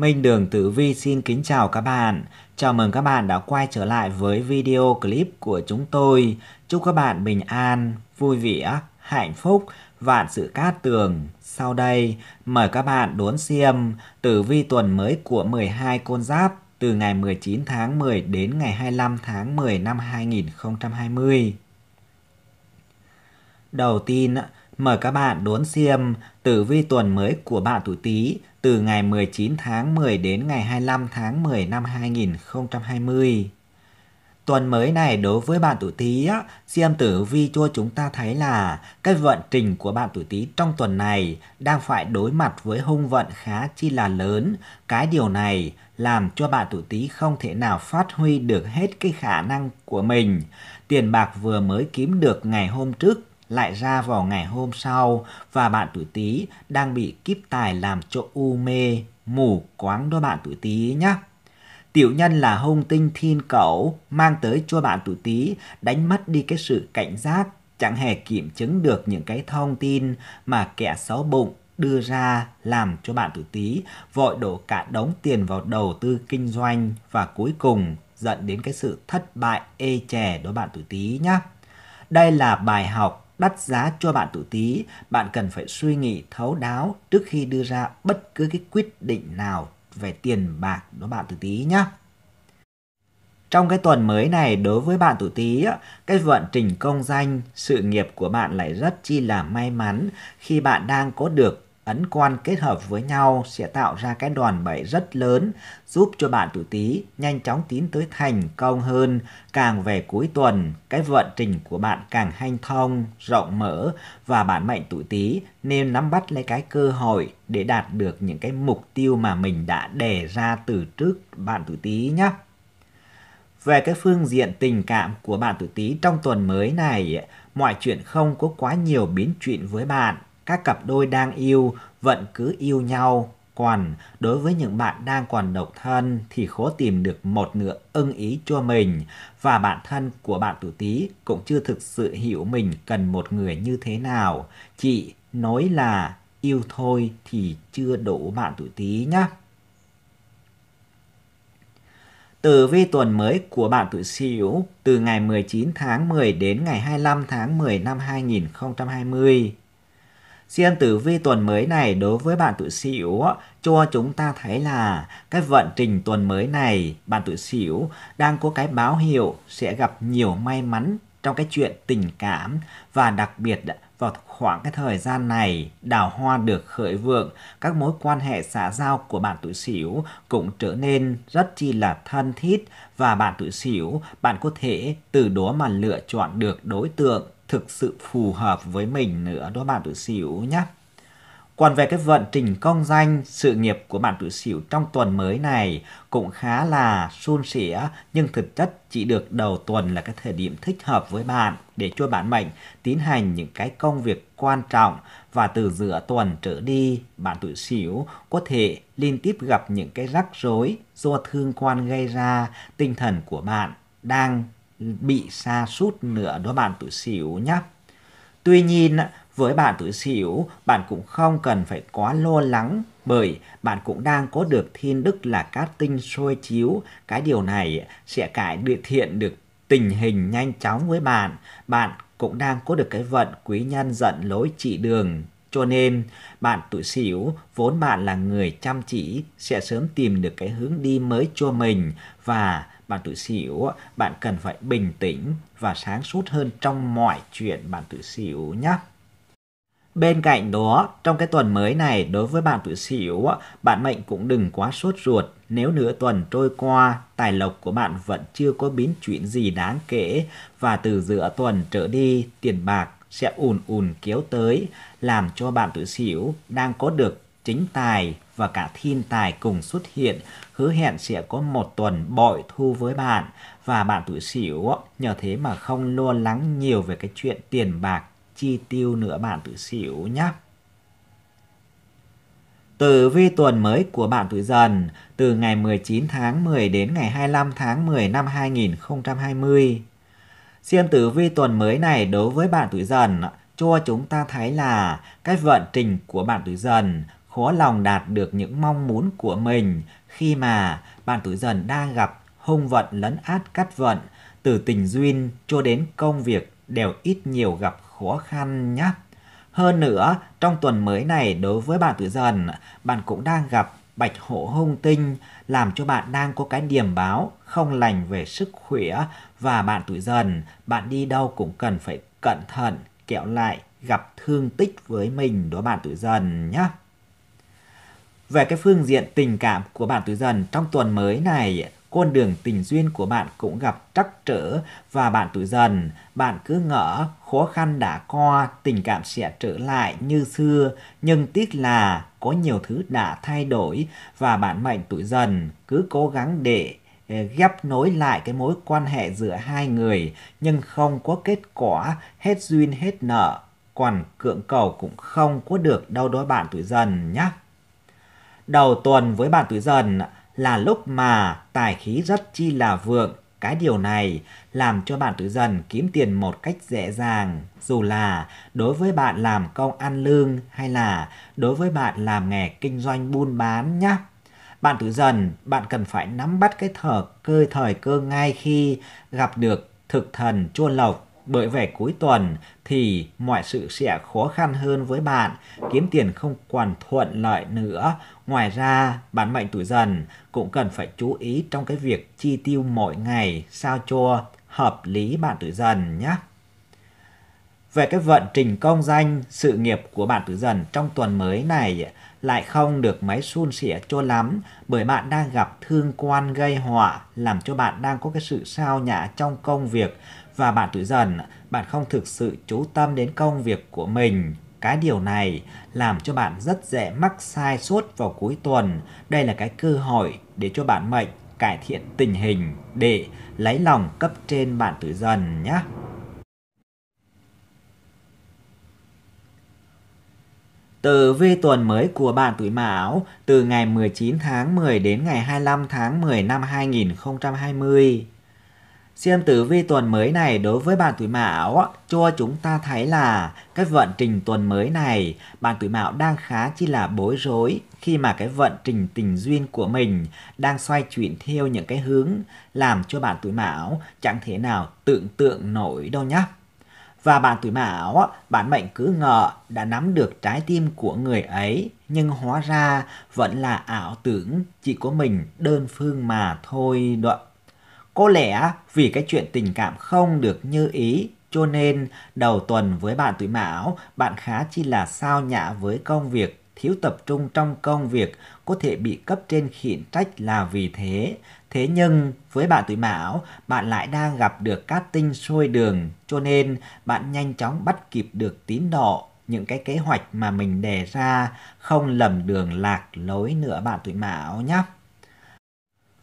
Minh Đường Tử Vi xin kính chào các bạn. Chào mừng các bạn đã quay trở lại với video clip của chúng tôi. Chúc các bạn bình an, vui vẻ, hạnh phúc, vạn sự cát tường. Sau đây, mời các bạn đốn xem tử vi tuần mới của 12 con giáp từ ngày 19 tháng 10 đến ngày 25 tháng 10 năm 2020. Đầu tiên Mời các bạn đón xem tử vi tuần mới của bạn tuổi Tý từ ngày 19 tháng 10 đến ngày 25 tháng 10 năm 2020. Tuần mới này đối với bạn tuổi Tý xem tử vi cho chúng ta thấy là cái vận trình của bạn tuổi Tý trong tuần này đang phải đối mặt với hung vận khá chi là lớn. Cái điều này làm cho bạn tuổi Tý không thể nào phát huy được hết cái khả năng của mình. Tiền bạc vừa mới kiếm được ngày hôm trước lại ra vào ngày hôm sau và bạn tuổi Tý đang bị kíp tài làm cho u mê, mù quáng đó bạn tuổi Tý nhé. Tiểu nhân là hung tinh thiên cẩu mang tới cho bạn tuổi Tý đánh mất đi cái sự cảnh giác, chẳng hề kiểm chứng được những cái thông tin mà kẻ xấu bụng đưa ra làm cho bạn tuổi Tý vội đổ cả đống tiền vào đầu tư kinh doanh và cuối cùng dẫn đến cái sự thất bại ê chè đối bạn tuổi Tý nhé. Đây là bài học đắt giá cho bạn tuổi Tý, bạn cần phải suy nghĩ thấu đáo trước khi đưa ra bất cứ cái quyết định nào về tiền bạc đối bạn tuổi Tý nhé. Trong cái tuần mới này đối với bạn tuổi Tý, cái vận trình công danh, sự nghiệp của bạn lại rất chi là may mắn khi bạn đang có được ấn quan kết hợp với nhau sẽ tạo ra cái đoàn bẩy rất lớn giúp cho bạn tuổi Tý nhanh chóng tiến tới thành công hơn. Càng về cuối tuần, cái vận trình của bạn càng hanh thông, rộng mở và bản mệnh tuổi Tý nên nắm bắt lấy cái cơ hội để đạt được những cái mục tiêu mà mình đã đề ra từ trước bạn tuổi Tý nhé. Về cái phương diện tình cảm của bạn tuổi Tý trong tuần mới này, mọi chuyện không có quá nhiều biến chuyện với bạn các cặp đôi đang yêu vẫn cứ yêu nhau. Còn đối với những bạn đang còn độc thân thì khó tìm được một nửa ưng ý cho mình và bản thân của bạn tuổi tí cũng chưa thực sự hiểu mình cần một người như thế nào. Chị nói là yêu thôi thì chưa đủ bạn tuổi tí nhé Tử vi tuần mới của bạn tuổi Sửu từ ngày 19 tháng 10 đến ngày 25 tháng 10 năm 2020 Riêng tử vi tuần mới này đối với bạn tuổi Sửu cho chúng ta thấy là cái vận trình tuần mới này bạn tuổi Sửu đang có cái báo hiệu sẽ gặp nhiều may mắn trong cái chuyện tình cảm và đặc biệt vào khoảng cái thời gian này đào hoa được khởi vượng các mối quan hệ xã giao của bạn tuổi sửu cũng trở nên rất chi là thân thiết và bạn tuổi sửu bạn có thể từ đó mà lựa chọn được đối tượng thực sự phù hợp với mình nữa đó bạn tự xỉu nhé. Còn về cái vận trình công danh, sự nghiệp của bạn tự xỉu trong tuần mới này cũng khá là suôn sẻ, nhưng thực chất chỉ được đầu tuần là cái thời điểm thích hợp với bạn để cho bản mệnh tiến hành những cái công việc quan trọng và từ giữa tuần trở đi, bạn tự xỉu có thể liên tiếp gặp những cái rắc rối do thương quan gây ra, tinh thần của bạn đang bị xa sút nửa đôi bạn tuổi xỉu nhé. Tuy nhiên, với bạn tuổi xỉu, bạn cũng không cần phải quá lo lắng bởi bạn cũng đang có được thiên đức là cát tinh soi chiếu. Cái điều này sẽ cải thiện được tình hình nhanh chóng với bạn. Bạn cũng đang có được cái vận quý nhân dẫn lối chỉ đường cho nên, bạn tuổi Sửu vốn bạn là người chăm chỉ sẽ sớm tìm được cái hướng đi mới cho mình và bạn tuổi Sửu, bạn cần phải bình tĩnh và sáng suốt hơn trong mọi chuyện bạn tuổi Sửu nhé. Bên cạnh đó, trong cái tuần mới này đối với bạn tuổi Sửu, bạn mệnh cũng đừng quá sốt ruột. Nếu nửa tuần trôi qua, tài lộc của bạn vẫn chưa có biến chuyển gì đáng kể và từ giữa tuần trở đi, tiền bạc sẽ ùn ùn kéo tới, làm cho bạn tự xỉu đang có được chính tài và cả thiên tài cùng xuất hiện, hứa hẹn sẽ có một tuần bội thu với bạn và bạn tuổi xỉu nhờ thế mà không lo lắng nhiều về cái chuyện tiền bạc chi tiêu nữa bạn tuổi xỉu nhé. Tử vi tuần mới của bạn tuổi dần từ ngày 19 tháng 10 đến ngày 25 tháng 10 năm 2020 Xem tử vi tuần mới này đối với bạn tuổi dần cho chúng ta thấy là cái vận trình của bạn tuổi dần khó lòng đạt được những mong muốn của mình khi mà bạn tuổi dần đang gặp hung vận lấn át cắt vận từ tình duyên cho đến công việc đều ít nhiều gặp khó khăn nhé. Hơn nữa, trong tuần mới này đối với bạn tuổi dần, bạn cũng đang gặp bạch hổ hung tinh làm cho bạn đang có cái điểm báo không lành về sức khỏe và bạn tuổi dần, bạn đi đâu cũng cần phải cẩn thận, kẹo lại gặp thương tích với mình đó bạn tuổi dần nhé. Về cái phương diện tình cảm của bạn tuổi dần trong tuần mới này, con đường tình duyên của bạn cũng gặp trắc trở và bạn tuổi dần, bạn cứ ngỡ khó khăn đã co, tình cảm sẽ trở lại như xưa, nhưng tiếc là có nhiều thứ đã thay đổi và bạn mệnh tuổi dần cứ cố gắng để Ờ, ghép nối lại cái mối quan hệ giữa hai người nhưng không có kết quả hết duyên hết nợ còn cưỡng cầu cũng không có được đâu đó bạn tuổi dần nhé đầu tuần với bạn tuổi dần là lúc mà tài khí rất chi là vượng cái điều này làm cho bạn tuổi dần kiếm tiền một cách dễ dàng dù là đối với bạn làm công ăn lương hay là đối với bạn làm nghề kinh doanh buôn bán nhé bạn tuổi dần, bạn cần phải nắm bắt cái thở cơ thời cơ ngay khi gặp được thực thần chuôn lộc. Bởi về cuối tuần thì mọi sự sẽ khó khăn hơn với bạn, kiếm tiền không còn thuận lợi nữa. Ngoài ra, bạn mệnh tuổi dần cũng cần phải chú ý trong cái việc chi tiêu mỗi ngày sao cho hợp lý bạn tuổi dần nhé về cái vận trình công danh sự nghiệp của bạn tuổi dần trong tuần mới này lại không được mấy suôn sẻ cho lắm bởi bạn đang gặp thương quan gây họa làm cho bạn đang có cái sự sao nhã trong công việc và bạn tự dần bạn không thực sự chú tâm đến công việc của mình cái điều này làm cho bạn rất dễ mắc sai sót vào cuối tuần đây là cái cơ hội để cho bạn mệnh cải thiện tình hình để lấy lòng cấp trên bạn tự dần nhé Tử vi tuần mới của bạn tuổi Mão từ ngày 19 tháng 10 đến ngày 25 tháng 10 năm 2020. Xem tử vi tuần mới này đối với bạn tuổi Mão cho chúng ta thấy là cái vận trình tuần mới này bạn tuổi Mão đang khá chi là bối rối khi mà cái vận trình tình duyên của mình đang xoay chuyển theo những cái hướng làm cho bạn tuổi Mão chẳng thể nào tưởng tượng nổi đâu nhé. Và bạn tuổi mão, bạn mệnh cứ ngờ đã nắm được trái tim của người ấy, nhưng hóa ra vẫn là ảo tưởng chỉ có mình đơn phương mà thôi đoạn. Có lẽ vì cái chuyện tình cảm không được như ý cho nên đầu tuần với bạn tuổi mão, bạn khá chi là sao nhã với công việc, thiếu tập trung trong công việc, có thể bị cấp trên khiển trách là vì thế. Thế nhưng với bạn tuổi Mão, bạn lại đang gặp được cát tinh sôi đường, cho nên bạn nhanh chóng bắt kịp được tín độ những cái kế hoạch mà mình đề ra không lầm đường lạc lối nữa bạn tuổi Mão nhé.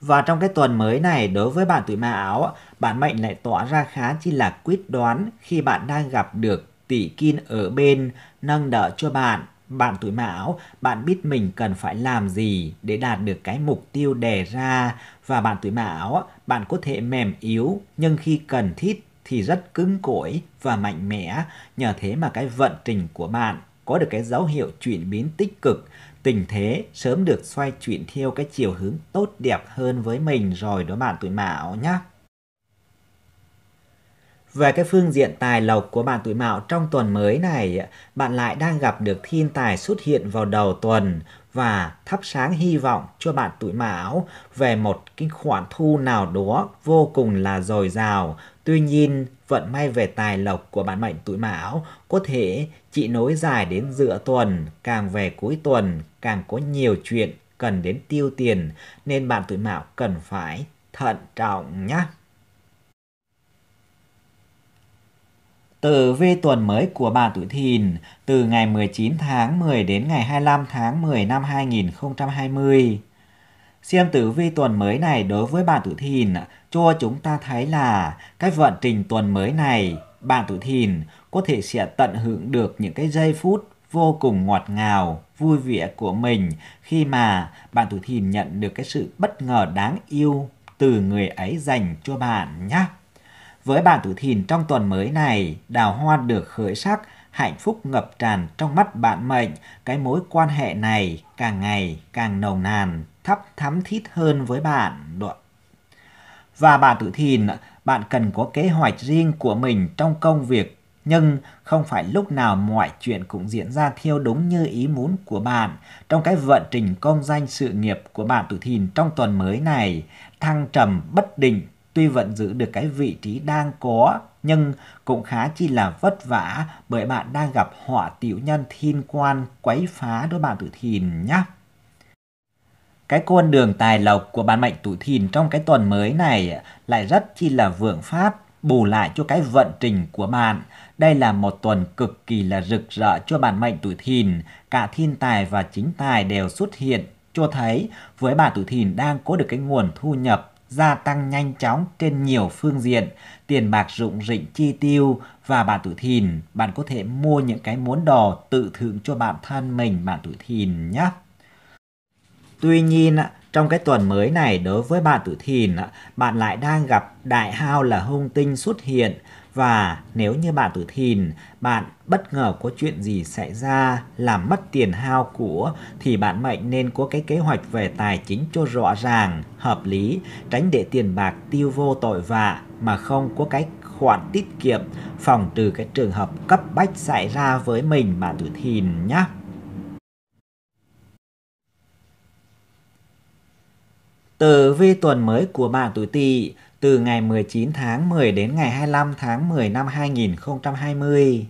Và trong cái tuần mới này đối với bạn tuổi Mão, bạn mệnh lại tỏa ra khá chi là quyết đoán khi bạn đang gặp được tỷ kim ở bên nâng đỡ cho bạn bạn tuổi mão, bạn biết mình cần phải làm gì để đạt được cái mục tiêu đề ra và bạn tuổi mão, bạn có thể mềm yếu nhưng khi cần thiết thì rất cứng cỏi và mạnh mẽ, nhờ thế mà cái vận trình của bạn có được cái dấu hiệu chuyển biến tích cực, tình thế sớm được xoay chuyển theo cái chiều hướng tốt đẹp hơn với mình rồi đó bạn tuổi mão nhé. Về cái phương diện tài lộc của bạn tuổi mạo trong tuần mới này, bạn lại đang gặp được thiên tài xuất hiện vào đầu tuần và thắp sáng hy vọng cho bạn tuổi mão về một cái khoản thu nào đó vô cùng là dồi dào. Tuy nhiên, vận may về tài lộc của bạn mệnh tuổi mão có thể chỉ nối dài đến giữa tuần, càng về cuối tuần càng có nhiều chuyện cần đến tiêu tiền nên bạn tuổi mão cần phải thận trọng nhé. Tử vi tuần mới của bạn tuổi thìn từ ngày 19 tháng 10 đến ngày 25 tháng 10 năm 2020. Xem tử vi tuần mới này đối với bạn tuổi thìn cho chúng ta thấy là cái vận trình tuần mới này bạn tuổi thìn có thể sẽ tận hưởng được những cái giây phút vô cùng ngọt ngào, vui vẻ của mình khi mà bạn tuổi thìn nhận được cái sự bất ngờ đáng yêu từ người ấy dành cho bạn nhé. Với bạn tử thìn trong tuần mới này, đào hoa được khởi sắc, hạnh phúc ngập tràn trong mắt bạn mệnh, cái mối quan hệ này càng ngày càng nồng nàn, thắp thắm thít hơn với bạn. Và bạn tử thìn, bạn cần có kế hoạch riêng của mình trong công việc, nhưng không phải lúc nào mọi chuyện cũng diễn ra theo đúng như ý muốn của bạn. Trong cái vận trình công danh sự nghiệp của bạn tử thìn trong tuần mới này, thăng trầm bất định tuy vẫn giữ được cái vị trí đang có nhưng cũng khá chi là vất vả bởi bạn đang gặp họa tiểu nhân thiên quan quấy phá đối bạn tuổi thìn nhé. Cái con đường tài lộc của bạn mệnh tuổi thìn trong cái tuần mới này lại rất chi là vượng phát bù lại cho cái vận trình của bạn. Đây là một tuần cực kỳ là rực rỡ cho bạn mệnh tuổi thìn, cả thiên tài và chính tài đều xuất hiện cho thấy với bạn tuổi thìn đang có được cái nguồn thu nhập gia tăng nhanh chóng trên nhiều phương diện, tiền bạc rụng rịnh chi tiêu và bạn tuổi thìn, bạn có thể mua những cái món đồ tự thưởng cho bản thân mình bạn tuổi thìn nhé. Tuy nhiên, trong cái tuần mới này đối với bạn tuổi thìn, bạn lại đang gặp đại hao là hung tinh xuất hiện và nếu như bạn tuổi thìn, bạn bất ngờ có chuyện gì xảy ra làm mất tiền hao của thì bạn mệnh nên có cái kế hoạch về tài chính cho rõ ràng, hợp lý, tránh để tiền bạc tiêu vô tội vạ mà không có cái khoản tiết kiệm phòng trừ cái trường hợp cấp bách xảy ra với mình bạn tuổi thìn nhé. Từ vi tuần mới của bạn tuổi tỵ từ ngày 19 tháng 10 đến ngày 25 tháng 10 năm 2020.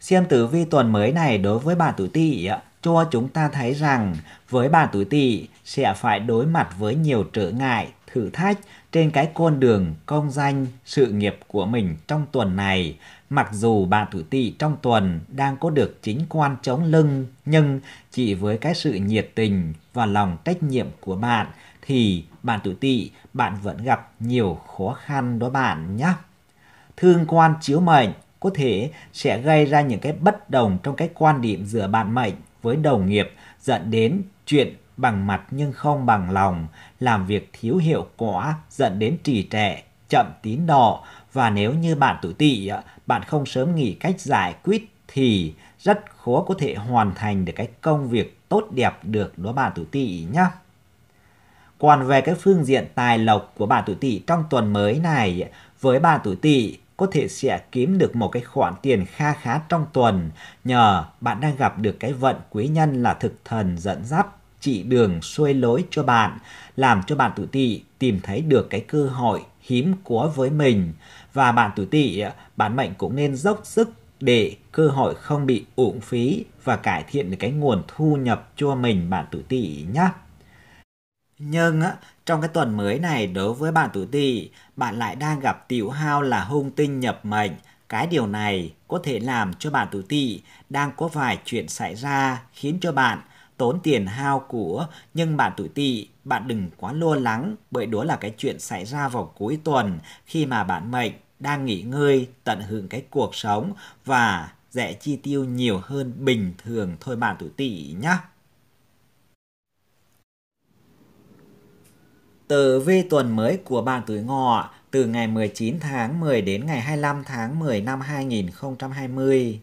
Xem tử vi tuần mới này đối với bà tuổi tỵ cho chúng ta thấy rằng với bà tuổi tỵ sẽ phải đối mặt với nhiều trở ngại, thử thách trên cái con đường công danh, sự nghiệp của mình trong tuần này. Mặc dù bạn tuổi tỵ trong tuần đang có được chính quan chống lưng, nhưng chỉ với cái sự nhiệt tình và lòng trách nhiệm của bạn, thì bạn tuổi tỵ bạn vẫn gặp nhiều khó khăn đó bạn nhé. Thương quan chiếu mệnh có thể sẽ gây ra những cái bất đồng trong cái quan điểm giữa bạn mệnh với đồng nghiệp dẫn đến chuyện bằng mặt nhưng không bằng lòng, làm việc thiếu hiệu quả dẫn đến trì trệ, chậm tín độ và nếu như bạn tuổi tỵ bạn không sớm nghĩ cách giải quyết thì rất khó có thể hoàn thành được cái công việc tốt đẹp được đó bạn tuổi tỵ nhá. Còn về cái phương diện tài lộc của bà tuổi tỵ trong tuần mới này, với bà tuổi tỵ có thể sẽ kiếm được một cái khoản tiền kha khá trong tuần nhờ bạn đang gặp được cái vận quý nhân là thực thần dẫn dắt chỉ đường xuôi lối cho bạn, làm cho bạn tuổi tỵ tìm thấy được cái cơ hội hiếm có với mình và bạn tuổi tỵ bản mệnh cũng nên dốc sức để cơ hội không bị uổng phí và cải thiện được cái nguồn thu nhập cho mình bạn tuổi tỵ nhé. Nhưng á, trong cái tuần mới này đối với bạn tuổi tỵ, bạn lại đang gặp tiểu hao là hung tinh nhập mệnh. Cái điều này có thể làm cho bạn tuổi tỵ đang có vài chuyện xảy ra khiến cho bạn tốn tiền hao của nhưng bạn tuổi tỵ bạn đừng quá lo lắng bởi đó là cái chuyện xảy ra vào cuối tuần khi mà bạn mệnh đang nghỉ ngơi tận hưởng cái cuộc sống và dễ chi tiêu nhiều hơn bình thường thôi bạn tuổi tỵ nhá. Tử vi tuần mới của bạn tuổi ngọ từ ngày 19 tháng 10 đến ngày 25 tháng 10 năm 2020.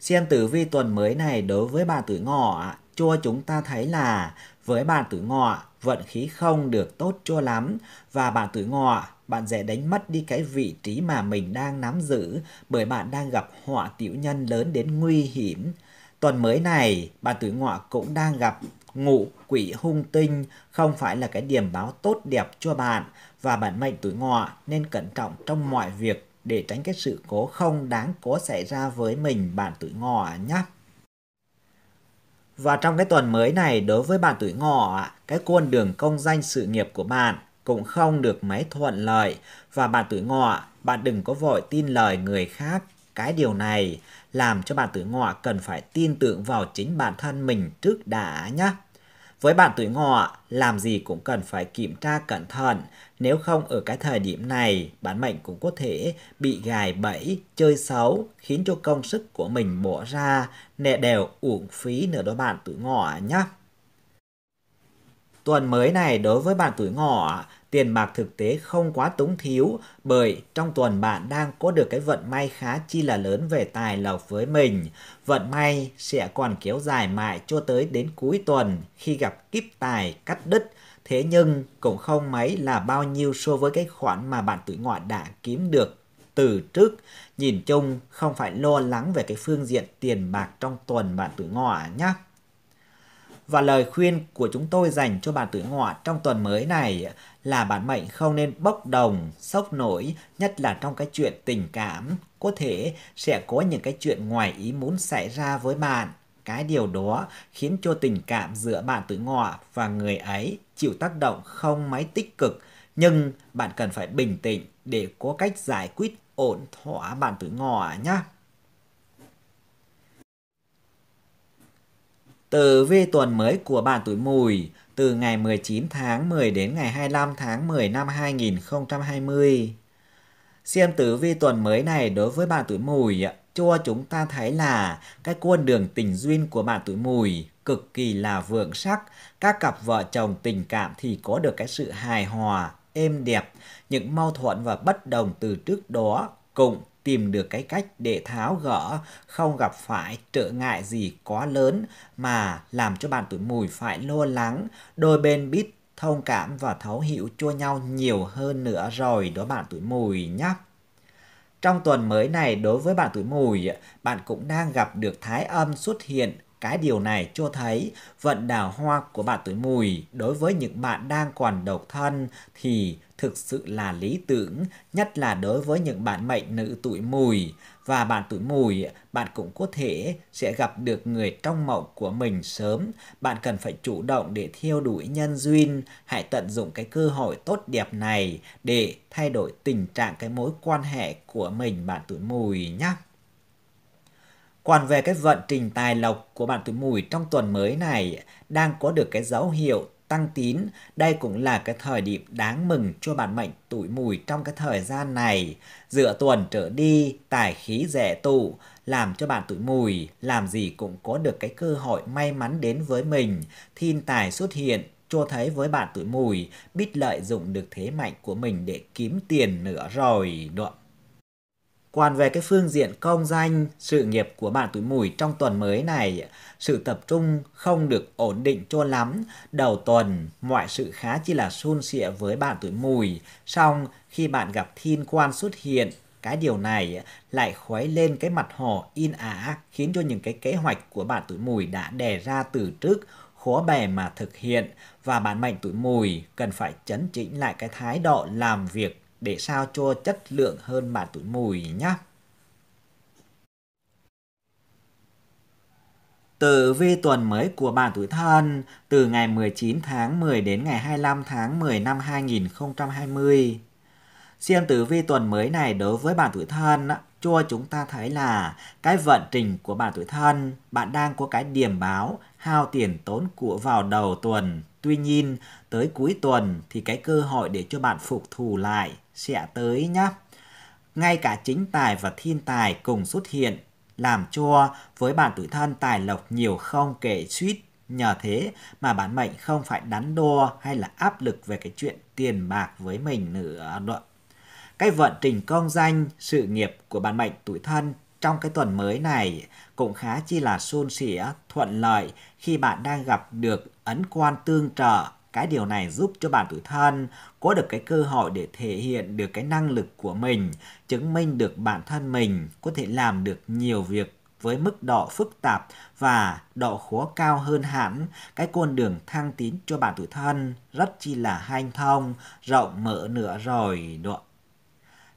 Xem tử vi tuần mới này đối với bạn tuổi ngọ cho chúng ta thấy là với bạn tuổi ngọ vận khí không được tốt cho lắm và bạn tuổi ngọ bạn dễ đánh mất đi cái vị trí mà mình đang nắm giữ bởi bạn đang gặp họa tiểu nhân lớn đến nguy hiểm. Tuần mới này, bạn tuổi ngọ cũng đang gặp ngụ quỷ hung tinh không phải là cái điểm báo tốt đẹp cho bạn và bản mệnh tuổi ngọ nên cẩn trọng trong mọi việc để tránh cái sự cố không đáng có xảy ra với mình bạn tuổi ngọ nhé. Và trong cái tuần mới này đối với bạn tuổi ngọ, cái con đường công danh sự nghiệp của bạn cũng không được mấy thuận lợi và bạn tuổi ngọ, bạn đừng có vội tin lời người khác. Cái điều này làm cho bạn tuổi ngọ cần phải tin tưởng vào chính bản thân mình trước đã nhé. Với bạn tuổi ngọ, làm gì cũng cần phải kiểm tra cẩn thận, nếu không ở cái thời điểm này, bản mệnh cũng có thể bị gài bẫy, chơi xấu, khiến cho công sức của mình bỏ ra, nè đều uổng phí nữa đó bạn tuổi ngọ nhé. Tuần mới này đối với bạn tuổi ngọ, tiền bạc thực tế không quá túng thiếu bởi trong tuần bạn đang có được cái vận may khá chi là lớn về tài lộc với mình. Vận may sẽ còn kéo dài mãi cho tới đến cuối tuần khi gặp kiếp tài cắt đứt. Thế nhưng cũng không mấy là bao nhiêu so với cái khoản mà bạn tuổi ngọ đã kiếm được từ trước. Nhìn chung không phải lo lắng về cái phương diện tiền bạc trong tuần bạn tuổi ngọ nhé và lời khuyên của chúng tôi dành cho bạn tuổi ngọ trong tuần mới này là bản mệnh không nên bốc đồng, sốc nổi, nhất là trong cái chuyện tình cảm. Có thể sẽ có những cái chuyện ngoài ý muốn xảy ra với bạn. Cái điều đó khiến cho tình cảm giữa bạn tuổi ngọ và người ấy chịu tác động không mấy tích cực. Nhưng bạn cần phải bình tĩnh để có cách giải quyết ổn thỏa bạn tuổi ngọ nhé. Từ vi tuần mới của bạn tuổi mùi, từ ngày 19 tháng 10 đến ngày 25 tháng 10 năm 2020. Xem tử vi tuần mới này đối với bạn tuổi mùi cho chúng ta thấy là cái con đường tình duyên của bạn tuổi mùi cực kỳ là vượng sắc. Các cặp vợ chồng tình cảm thì có được cái sự hài hòa, êm đẹp, những mâu thuẫn và bất đồng từ trước đó cũng tìm được cái cách để tháo gỡ không gặp phải trở ngại gì quá lớn mà làm cho bạn tuổi mùi phải lo lắng đôi bên biết thông cảm và thấu hiểu cho nhau nhiều hơn nữa rồi đó bạn tuổi mùi nhé trong tuần mới này đối với bạn tuổi mùi bạn cũng đang gặp được thái âm xuất hiện cái điều này cho thấy vận đào hoa của bạn tuổi mùi đối với những bạn đang còn độc thân thì thực sự là lý tưởng, nhất là đối với những bạn mệnh nữ tuổi mùi. Và bạn tuổi mùi, bạn cũng có thể sẽ gặp được người trong mộng của mình sớm. Bạn cần phải chủ động để theo đuổi nhân duyên. Hãy tận dụng cái cơ hội tốt đẹp này để thay đổi tình trạng cái mối quan hệ của mình bạn tuổi mùi nhé. Còn về cái vận trình tài lộc của bạn tuổi mùi trong tuần mới này đang có được cái dấu hiệu tăng tín, đây cũng là cái thời điểm đáng mừng cho bạn mệnh tuổi mùi trong cái thời gian này. Dựa tuần trở đi, tài khí dễ tụ, làm cho bạn tuổi mùi làm gì cũng có được cái cơ hội may mắn đến với mình, thiên tài xuất hiện, cho thấy với bạn tuổi mùi biết lợi dụng được thế mạnh của mình để kiếm tiền nữa rồi. Đúng còn về cái phương diện công danh, sự nghiệp của bạn tuổi mùi trong tuần mới này, sự tập trung không được ổn định cho lắm. Đầu tuần, mọi sự khá chỉ là suôn sịa với bạn tuổi mùi. Xong, khi bạn gặp thiên quan xuất hiện, cái điều này lại khuấy lên cái mặt hồ in ả khiến cho những cái kế hoạch của bạn tuổi mùi đã đề ra từ trước khó bề mà thực hiện và bạn mệnh tuổi mùi cần phải chấn chỉnh lại cái thái độ làm việc để sao cho chất lượng hơn mà túi mùi nhá. Tử vi tuần mới của bạn tuổi thân từ ngày 19 tháng 10 đến ngày 25 tháng 10 năm 2020. Xem tử vi tuần mới này đối với bạn tuổi thân cho chúng ta thấy là cái vận trình của bạn tuổi thân, bạn đang có cái điểm báo hao tiền tốn của vào đầu tuần. Tuy nhiên, tới cuối tuần thì cái cơ hội để cho bạn phục thù lại sẽ tới nhá. Ngay cả chính tài và thiên tài cùng xuất hiện, làm cho với bản tuổi thân tài lộc nhiều không kể suýt. Nhờ thế mà bản mệnh không phải đắn đo hay là áp lực về cái chuyện tiền bạc với mình nữa. Cái vận trình công danh, sự nghiệp của bản mệnh tuổi thân trong cái tuần mới này cũng khá chi là suôn sẻ thuận lợi khi bạn đang gặp được ấn quan tương trợ cái điều này giúp cho bạn tuổi thân có được cái cơ hội để thể hiện được cái năng lực của mình, chứng minh được bản thân mình có thể làm được nhiều việc với mức độ phức tạp và độ khó cao hơn hẳn, cái con đường thăng tiến cho bạn tuổi thân rất chi là hanh thông, rộng mở nữa rồi đoạn.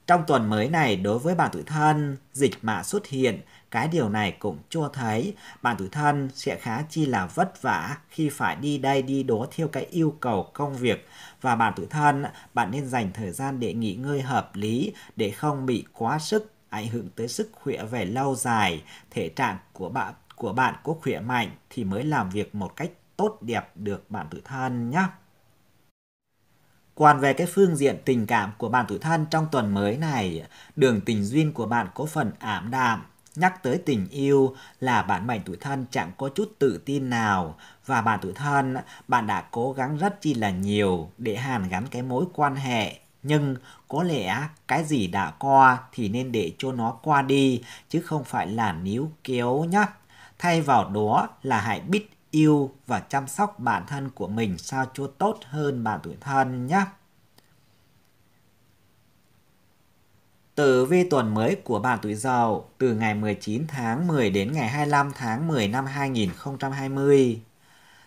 Trong tuần mới này, đối với bạn tuổi thân, dịch mà xuất hiện, cái điều này cũng cho thấy. Bạn tuổi thân sẽ khá chi là vất vả khi phải đi đây đi đó theo cái yêu cầu công việc. Và bạn tuổi thân, bạn nên dành thời gian để nghỉ ngơi hợp lý, để không bị quá sức, ảnh hưởng tới sức khỏe về lâu dài. Thể trạng của bạn của bạn có khỏe mạnh thì mới làm việc một cách tốt đẹp được bạn tuổi thân nhé. Còn về cái phương diện tình cảm của bạn tuổi thân trong tuần mới này, đường tình duyên của bạn có phần ảm đạm. Nhắc tới tình yêu là bạn mệnh tuổi thân chẳng có chút tự tin nào và bạn tuổi thân bạn đã cố gắng rất chi là nhiều để hàn gắn cái mối quan hệ nhưng có lẽ cái gì đã qua thì nên để cho nó qua đi chứ không phải là níu kéo nhá thay vào đó là hãy biết yêu và chăm sóc bản thân của mình sao cho tốt hơn bản tuổi thân nhé. Tử vi tuần mới của bạn tuổi giàu từ ngày 19 tháng 10 đến ngày 25 tháng 10 năm 2020.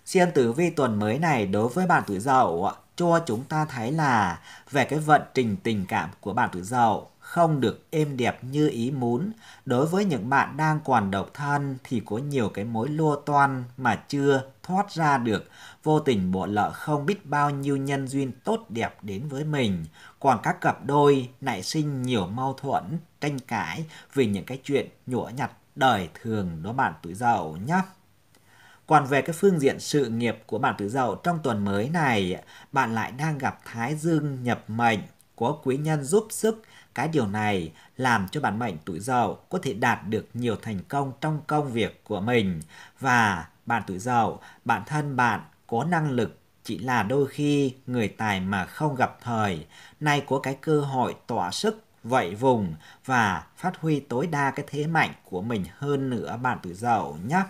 Xem tử vi tuần mới này đối với bạn tuổi giàu cho chúng ta thấy là về cái vận trình tình cảm của bạn tuổi giàu không được êm đẹp như ý muốn. Đối với những bạn đang còn độc thân thì có nhiều cái mối lua toan mà chưa thoát ra được. Vô tình bộ lợ không biết bao nhiêu nhân duyên tốt đẹp đến với mình. Còn các cặp đôi nảy sinh nhiều mâu thuẫn, tranh cãi vì những cái chuyện nhũa nhặt đời thường đó bạn tuổi giàu nhé. Còn về cái phương diện sự nghiệp của bạn tuổi dậu trong tuần mới này, bạn lại đang gặp thái dương nhập mệnh, có quý nhân giúp sức cái điều này làm cho bản mệnh tuổi Dậu có thể đạt được nhiều thành công trong công việc của mình và bạn tuổi Dậu, bản thân bạn có năng lực chỉ là đôi khi người tài mà không gặp thời, nay có cái cơ hội tỏa sức vậy vùng và phát huy tối đa cái thế mạnh của mình hơn nữa bạn tuổi Dậu nhé.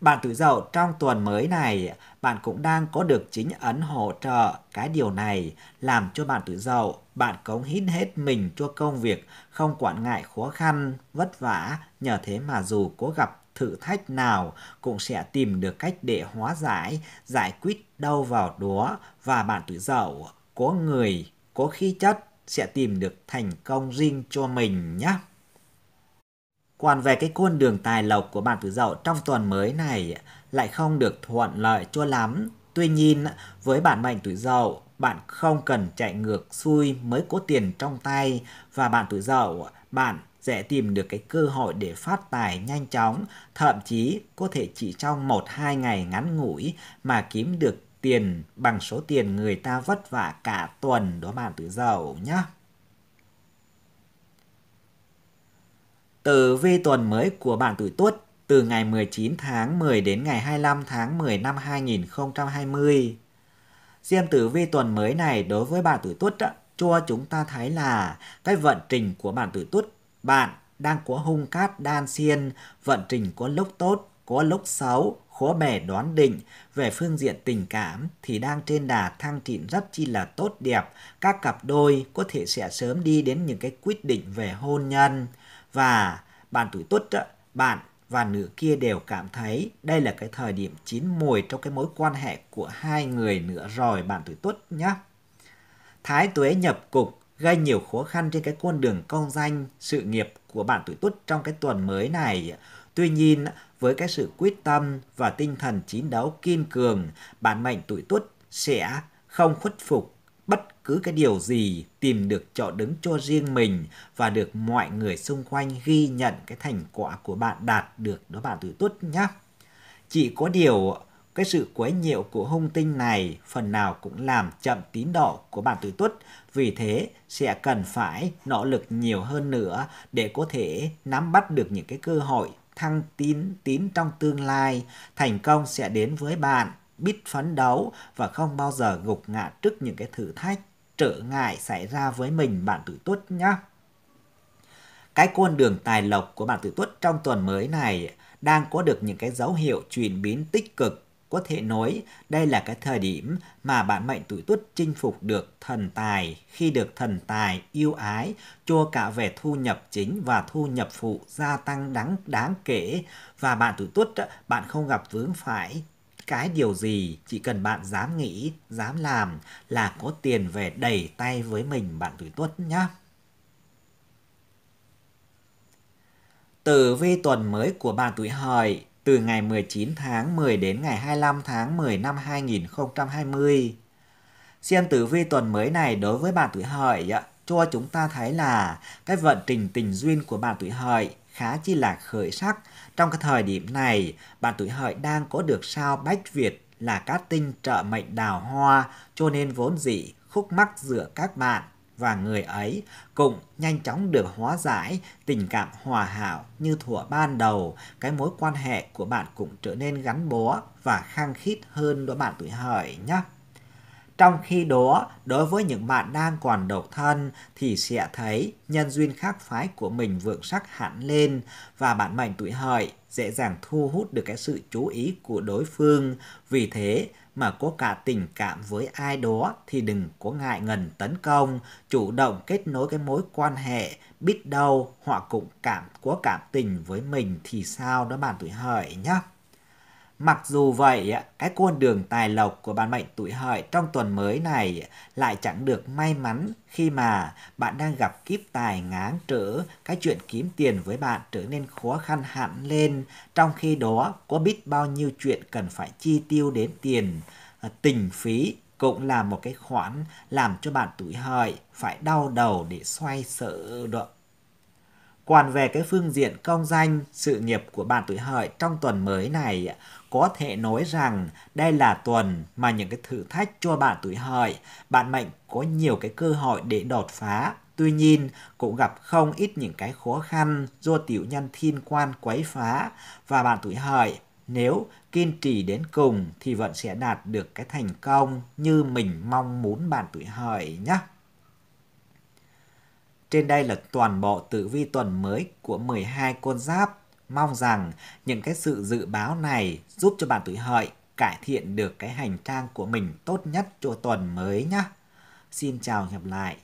Bạn tuổi Dậu trong tuần mới này, bạn cũng đang có được chính ấn hỗ trợ. Cái điều này làm cho bạn tuổi Dậu bạn cống hít hết mình cho công việc, không quản ngại khó khăn, vất vả, nhờ thế mà dù có gặp thử thách nào cũng sẽ tìm được cách để hóa giải, giải quyết đâu vào đó và bạn tuổi dậu có người, có khí chất sẽ tìm được thành công riêng cho mình nhé. Còn về cái con đường tài lộc của bạn tuổi dậu trong tuần mới này lại không được thuận lợi cho lắm. Tuy nhiên, với bản mệnh tuổi dậu, bạn không cần chạy ngược xuôi mới có tiền trong tay và bạn tuổi dậu, bạn sẽ tìm được cái cơ hội để phát tài nhanh chóng, thậm chí có thể chỉ trong 1-2 ngày ngắn ngủi mà kiếm được tiền bằng số tiền người ta vất vả cả tuần đó bạn tuổi dậu nhé. Tử vi tuần mới của bạn tuổi Tuất từ ngày 19 tháng 10 đến ngày 25 tháng 10 năm 2020 Xem tử vi tuần mới này đối với bạn tuổi tuất cho chúng ta thấy là cái vận trình của bạn tuổi tuất bạn đang có hung cát đan xiên, vận trình có lúc tốt, có lúc xấu, khó bề đoán định. Về phương diện tình cảm thì đang trên đà thăng trịn rất chi là tốt đẹp. Các cặp đôi có thể sẽ sớm đi đến những cái quyết định về hôn nhân. Và bạn tuổi tuất, bạn và nữ kia đều cảm thấy đây là cái thời điểm chín mùi trong cái mối quan hệ của hai người nữa rồi bạn tuổi tuất nhé. Thái tuế nhập cục gây nhiều khó khăn trên cái con đường công danh, sự nghiệp của bạn tuổi tuất trong cái tuần mới này. Tuy nhiên, với cái sự quyết tâm và tinh thần chiến đấu kiên cường, bản mệnh tuổi tuất sẽ không khuất phục bất cứ cái điều gì tìm được chỗ đứng cho riêng mình và được mọi người xung quanh ghi nhận cái thành quả của bạn đạt được đó bạn tuổi tuất nhá chỉ có điều cái sự quấy nhiễu của hung tinh này phần nào cũng làm chậm tín độ của bạn tuổi tuất vì thế sẽ cần phải nỗ lực nhiều hơn nữa để có thể nắm bắt được những cái cơ hội thăng tín tín trong tương lai thành công sẽ đến với bạn biết phấn đấu và không bao giờ gục ngã trước những cái thử thách, trở ngại xảy ra với mình bạn tuổi tuất nhá, Cái con đường tài lộc của bạn tuổi tuất trong tuần mới này đang có được những cái dấu hiệu chuyển biến tích cực. Có thể nói đây là cái thời điểm mà bạn mệnh tuổi tuất chinh phục được thần tài khi được thần tài yêu ái cho cả về thu nhập chính và thu nhập phụ gia tăng đáng đáng kể và bạn tuổi tuất bạn không gặp vướng phải cái điều gì chỉ cần bạn dám nghĩ, dám làm là có tiền về đầy tay với mình bạn tuổi tuất nhá. Tử vi tuần mới của bạn tuổi hợi từ ngày 19 tháng 10 đến ngày 25 tháng 10 năm 2020. Xem tử vi tuần mới này đối với bạn tuổi hợi cho chúng ta thấy là cái vận trình tình duyên của bạn tuổi hợi khá chi là khởi sắc trong cái thời điểm này, bạn tuổi hợi đang có được sao bách Việt là cát tinh trợ mệnh đào hoa cho nên vốn dĩ khúc mắc giữa các bạn và người ấy cũng nhanh chóng được hóa giải tình cảm hòa hảo như thuở ban đầu cái mối quan hệ của bạn cũng trở nên gắn bó và khăng khít hơn đối bạn tuổi hợi nhé trong khi đó, đối với những bạn đang còn độc thân thì sẽ thấy nhân duyên khác phái của mình vượng sắc hẳn lên và bạn mệnh tuổi hợi dễ dàng thu hút được cái sự chú ý của đối phương. Vì thế mà có cả tình cảm với ai đó thì đừng có ngại ngần tấn công, chủ động kết nối cái mối quan hệ, biết đâu họ cũng cảm có cảm tình với mình thì sao đó bạn tuổi hợi nhé. Mặc dù vậy, cái con đường tài lộc của bạn mệnh tuổi hợi trong tuần mới này lại chẳng được may mắn khi mà bạn đang gặp kiếp tài ngáng trở, cái chuyện kiếm tiền với bạn trở nên khó khăn hẳn lên, trong khi đó có biết bao nhiêu chuyện cần phải chi tiêu đến tiền, ờ, tình phí cũng là một cái khoản làm cho bạn tuổi hợi phải đau đầu để xoay sở được. Còn về cái phương diện công danh, sự nghiệp của bạn tuổi hợi trong tuần mới này, có thể nói rằng đây là tuần mà những cái thử thách cho bạn tuổi hợi, bạn mệnh có nhiều cái cơ hội để đột phá. Tuy nhiên, cũng gặp không ít những cái khó khăn do tiểu nhân thiên quan quấy phá và bạn tuổi hợi nếu kiên trì đến cùng thì vẫn sẽ đạt được cái thành công như mình mong muốn bạn tuổi hợi nhé. Trên đây là toàn bộ tử vi tuần mới của 12 con giáp. Mong rằng những cái sự dự báo này giúp cho bạn tuổi hợi cải thiện được cái hành trang của mình tốt nhất cho tuần mới nhé. Xin chào gặp lại.